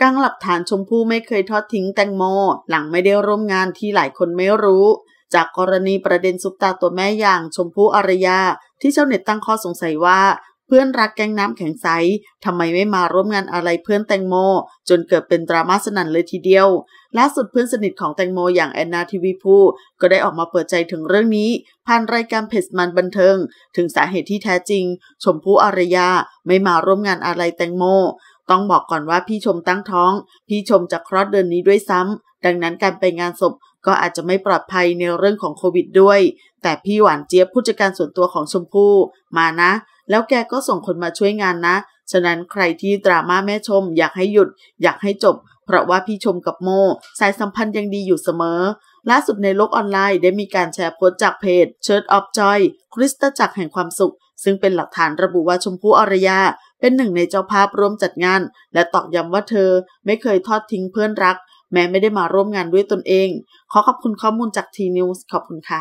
กางหลักฐานชมพู่ไม่เคยทอดทิ้งแตงโม หลังไม่ได้ร่วมงานที่หลายคนไม่รู้ จากกรณีประเด็นซุปตาตัวแม่อย่างชมพู่อารยาที่ชาวเน็ตตั้งข้อสงสัยว่า เพื่อนรักแกงน้ำแข็งใสทำไมไม่มาร่วมงานอะไรเพื่อนแตงโม จนเกิดเป็นดราม่าสนั่นเลยทีเดียว ล่าสุดเพื่อนสนิทของแตงโมอย่างแอนนาทีวีพูก็ได้ออกมาเปิดใจถึงเรื่องนี้ ผ่านรายการเพจมันบันเทิง ถึงสาเหตุที่แท้จริง ชมพู่อารยาไม่มาร่วมงานอะไรแตงโมต้องบอกก่อนว่าพี่ชมตั้งท้อง พี่ชมจะคลอดเดือนนี้ด้วยซ้ำ ดังนั้นการไปงานศพก็อาจจะไม่ปลอดภัยในเรื่องของโควิดด้วย แต่พี่หวานเจี๊ยบผู้จัดการส่วนตัวของชมพู่ มานะ แล้วแกก็ส่งคนมาช่วยงานนะ ฉะนั้นใครที่ดราม่าแม่ชม อยากให้หยุด อยากให้จบ เพราะว่าพี่ชมกับโมสายสัมพันธ์ยังดีอยู่เสมอ ล่าสุดในโลกออนไลน์ได้มีการแชร์โพสต์จากเพจ Church of Joy คริสตจักรแห่งความสุข ซึ่งเป็นหลักฐานระบุว่าชมพู่อรยาเป็นหนึ่งในเจ้าภาพร่วมจัดงานและตอกย้ำว่าเธอไม่เคยทอดทิ้งเพื่อนรัก แม้ไม่ได้มาร่วมงานด้วยตนเอง ขอขอบคุณข้อมูลจากทีนิวส์ขอบคุณค่ะ